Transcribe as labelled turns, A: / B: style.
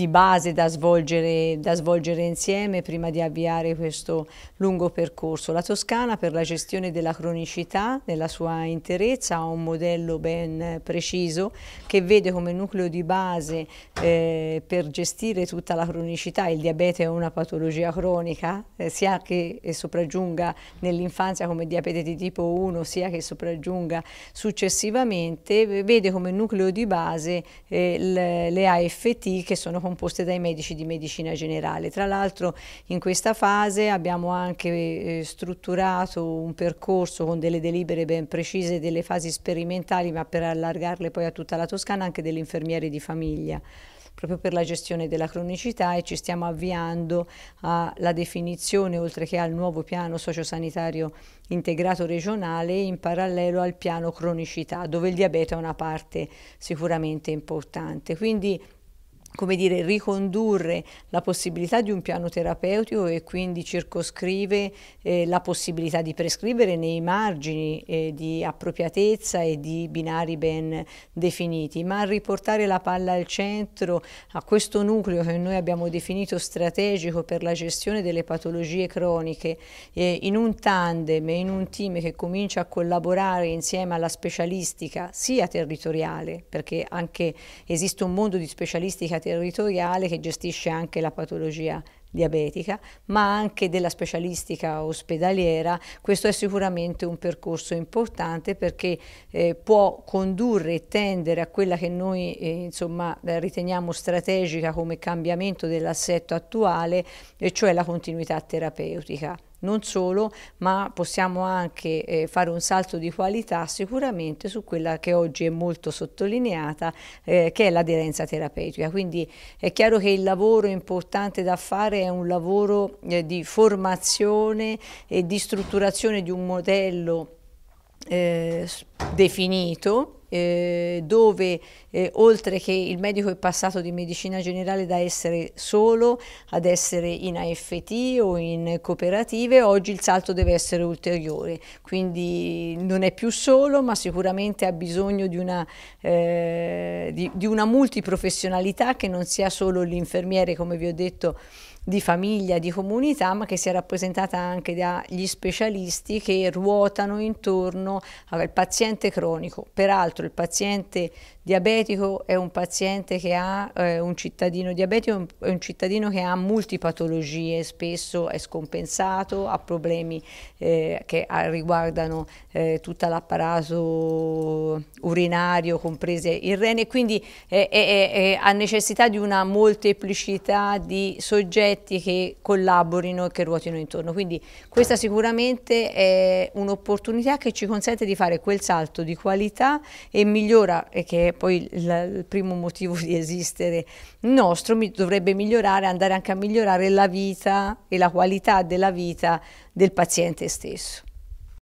A: di base da svolgere, da svolgere insieme prima di avviare questo lungo percorso. La Toscana per la gestione della cronicità nella sua interezza ha un modello ben preciso che vede come nucleo di base eh, per gestire tutta la cronicità, il diabete è una patologia cronica, eh, sia che sopraggiunga nell'infanzia come diabete di tipo 1, sia che sopraggiunga successivamente, vede come nucleo di base eh, le AFT che sono composte dai medici di medicina generale. Tra l'altro in questa fase abbiamo anche eh, strutturato un percorso con delle delibere ben precise delle fasi sperimentali, ma per allargarle poi a tutta la Toscana anche delle infermiere di famiglia proprio per la gestione della cronicità e ci stiamo avviando alla definizione oltre che al nuovo piano sociosanitario integrato regionale in parallelo al piano cronicità dove il diabete è una parte sicuramente importante. Quindi come dire, ricondurre la possibilità di un piano terapeutico e quindi circoscrive eh, la possibilità di prescrivere nei margini eh, di appropriatezza e di binari ben definiti, ma riportare la palla al centro a questo nucleo che noi abbiamo definito strategico per la gestione delle patologie croniche eh, in un tandem e in un team che comincia a collaborare insieme alla specialistica sia territoriale, perché anche esiste un mondo di specialistica territoriale che gestisce anche la patologia diabetica, ma anche della specialistica ospedaliera. Questo è sicuramente un percorso importante perché eh, può condurre e tendere a quella che noi eh, insomma, riteniamo strategica come cambiamento dell'assetto attuale, e cioè la continuità terapeutica. Non solo, ma possiamo anche eh, fare un salto di qualità sicuramente su quella che oggi è molto sottolineata, eh, che è l'aderenza terapeutica. Quindi è chiaro che il lavoro importante da fare è un lavoro eh, di formazione e di strutturazione di un modello eh, definito eh, dove eh, oltre che il medico è passato di medicina generale da essere solo ad essere in AFT o in cooperative, oggi il salto deve essere ulteriore, quindi non è più solo ma sicuramente ha bisogno di una, eh, di, di una multiprofessionalità che non sia solo l'infermiere come vi ho detto di famiglia, di comunità, ma che sia rappresentata anche dagli specialisti che ruotano intorno al paziente cronico, peraltro altro, il paziente diabetico è un paziente che ha eh, un cittadino diabetico, è un cittadino che ha multipatologie, spesso è scompensato, ha problemi eh, che ah, riguardano eh, tutto l'apparato urinario, comprese il rene, quindi ha necessità di una molteplicità di soggetti che collaborino e che ruotino intorno. Quindi questa sicuramente è un'opportunità che ci consente di fare quel salto di qualità e migliora, e che è poi il, il primo motivo di esistere nostro, mi, dovrebbe migliorare, andare anche a migliorare la vita e la qualità della vita del paziente stesso.